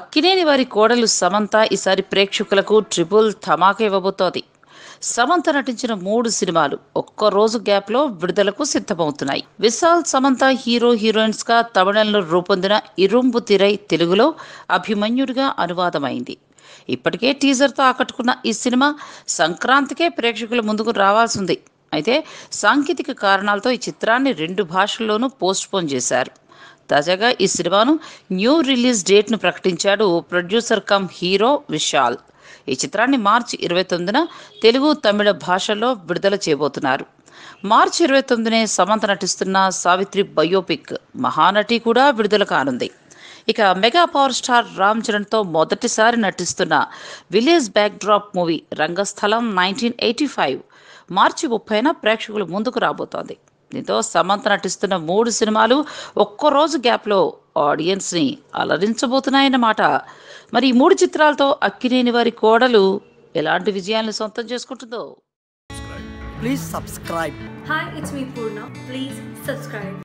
అక్కినేని వారి కోడలు సమంత ఈసారి ప్రేక్షకులకు ట్రిపుల్ ధమాక ఇవ్వబోతోంది సమంత నటించిన మూడు సినిమాలు ఒక్క రోజు గ్యాప్లో విడుదలకు సిద్ధమవుతున్నాయి విశాల్ సమంత హీరో హీరోయిన్స్గా తమిళంలో రూపొందిన ఇరుంబు తిరై తెలుగులో అభిమన్యుడిగా అనువాదమైంది ఇప్పటికే టీజర్తో ఆకట్టుకున్న ఈ సినిమా సంక్రాంతికే ప్రేక్షకుల ముందుకు రావాల్సింది అయితే సాంకేతిక కారణాలతో ఈ చిత్రాన్ని రెండు భాషల్లోనూ పోస్ట్పోన్ చేశారు తాజాగా ఈ సినిమాను న్యూ రిలీజ్ డేట్ను ప్రకటించాడు ప్రొడ్యూసర్ కమ్ హీరో విశాల్ ఈ చిత్రాన్ని మార్చి ఇరవై తొమ్మిదిన తెలుగు తమిళ భాషలో విడుదల చేయబోతున్నారు మార్చి ఇరవై తొమ్మిదినే సమంత నటిస్తున్న సావిత్రి బయోపిక్ మహానటి కూడా విడుదల కానుంది ఇక మెగా పవర్ స్టార్ రామ్ చరణ్తో మొదటిసారి నటిస్తున్న village backdrop movie Rangasthalam nineteen eighty five మార్చి ముప్పైన ప్రేక్షకుల ముందుకు రాబోతోంది దీంతో సమంత నటిస్తున్న మూడు సినిమాలు ఒక్కరోజు గ్యాప్లో ఆడియన్స్ని అలరించబోతున్నాయన్నమాట మరి ఈ మూడు చిత్రాలతో అక్కినేని వారి కోడలు ఎలాంటి విజయాలను సొంతం చేసుకుంటుందో please subscribe hi it's me Purna please subscribe